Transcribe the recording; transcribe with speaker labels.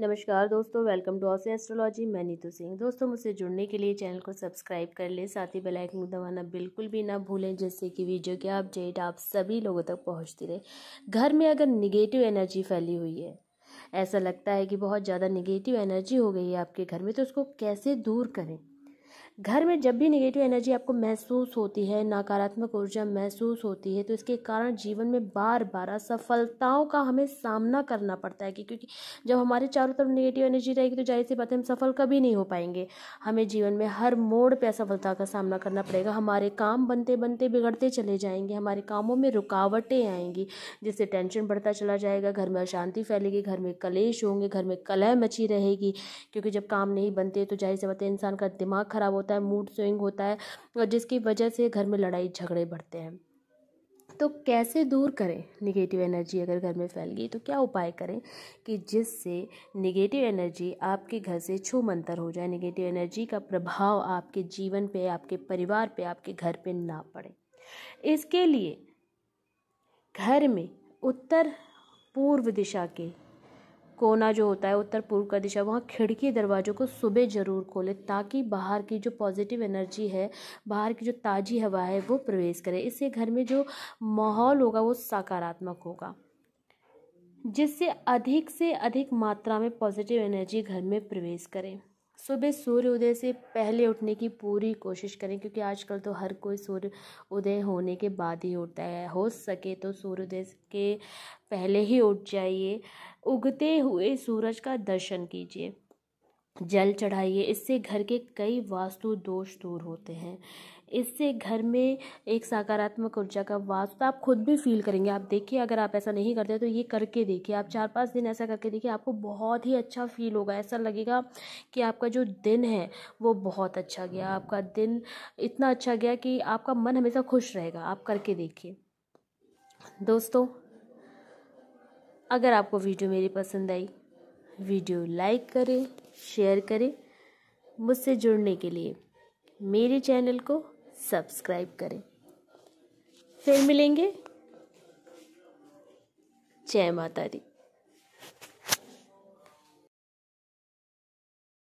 Speaker 1: नमस्कार दोस्तों welcome to ऑसे astrology मैं नीतू सिंह दोस्तों मुझसे जुड़ने के लिए चैनल को सब्सक्राइब कर लें साथ ही बेल आइकन दबाना बिल्कुल भी ना भूलें जिससे कि वीडियो के अपडेट आप सभी लोगों तक पहुंचती रहे घर में अगर निगेटिव एनर्जी फैली हुई है ऐसा लगता है कि बहुत ज़्यादा निगेटिव एनर्जी हो गई है आपके घर में तो उसको कैसे दूर करें घर में जब भी निगेटिव एनर्जी आपको महसूस होती है नकारात्मक ऊर्जा महसूस होती है तो इसके कारण जीवन में बार बार असफलताओं का हमें सामना करना पड़ता है कि क्योंकि जब हमारे चारों तरफ निगेटिव एनर्जी रहेगी तो जाहिर सी बात है हम सफल कभी नहीं हो पाएंगे हमें जीवन में हर मोड़ पर असफलता का सामना करना पड़ेगा हमारे काम बनते बनते बिगड़ते चले जाएंगे हमारे कामों में रुकावटें आएंगी जिससे टेंशन बढ़ता चला जाएगा घर में अशांति फैलेगी घर में कलेश होंगे घर में कलह मची रहेगी क्योंकि जब काम नहीं बनते तो जाहिर सी बात है इंसान का दिमाग खराब होता होता है मूड स्विंग होता है और जिसकी वजह से घर में लड़ाई झगड़े बढ़ते हैं तो कैसे दूर करें निगेटिव एनर्जी अगर घर में फैल गई तो क्या उपाय करें कि जिससे निगेटिव एनर्जी आपके घर से छू मंतर हो जाए निगेटिव एनर्जी का प्रभाव आपके जीवन पे आपके परिवार पे आपके घर पे ना पड़े इसके लिए घर में उत्तर पूर्व दिशा के कोना जो होता है उत्तर पूर्व का दिशा वहाँ खिड़की दरवाज़ों को सुबह ज़रूर खोलें ताकि बाहर की जो पॉजिटिव एनर्जी है बाहर की जो ताज़ी हवा है वो प्रवेश करे इससे घर में जो माहौल होगा वो सकारात्मक होगा जिससे अधिक से अधिक मात्रा में पॉजिटिव एनर्जी घर में प्रवेश करें सुबह सूर्य उदय से पहले उठने की पूरी कोशिश करें क्योंकि आजकल तो हर कोई सूर्य उदय होने के बाद ही उठता है हो सके तो सूर्योदय के पहले ही उठ जाइए उगते हुए सूरज का दर्शन कीजिए जल चढ़ाइए इससे घर के कई वास्तु दोष दूर होते हैं इससे घर में एक सकारात्मक ऊर्जा का तो आप खुद भी फील करेंगे आप देखिए अगर आप ऐसा नहीं करते तो ये करके देखिए आप चार पाँच दिन ऐसा करके देखिए आपको बहुत ही अच्छा फील होगा ऐसा लगेगा कि आपका जो दिन है वो बहुत अच्छा गया आपका दिन इतना अच्छा गया कि आपका मन हमेशा खुश रहेगा आप करके देखिए दोस्तों अगर आपको वीडियो मेरी पसंद आई वीडियो लाइक करें शेयर करें मुझसे जुड़ने के लिए मेरे चैनल को सब्सक्राइब करें फिर मिलेंगे जय माता दी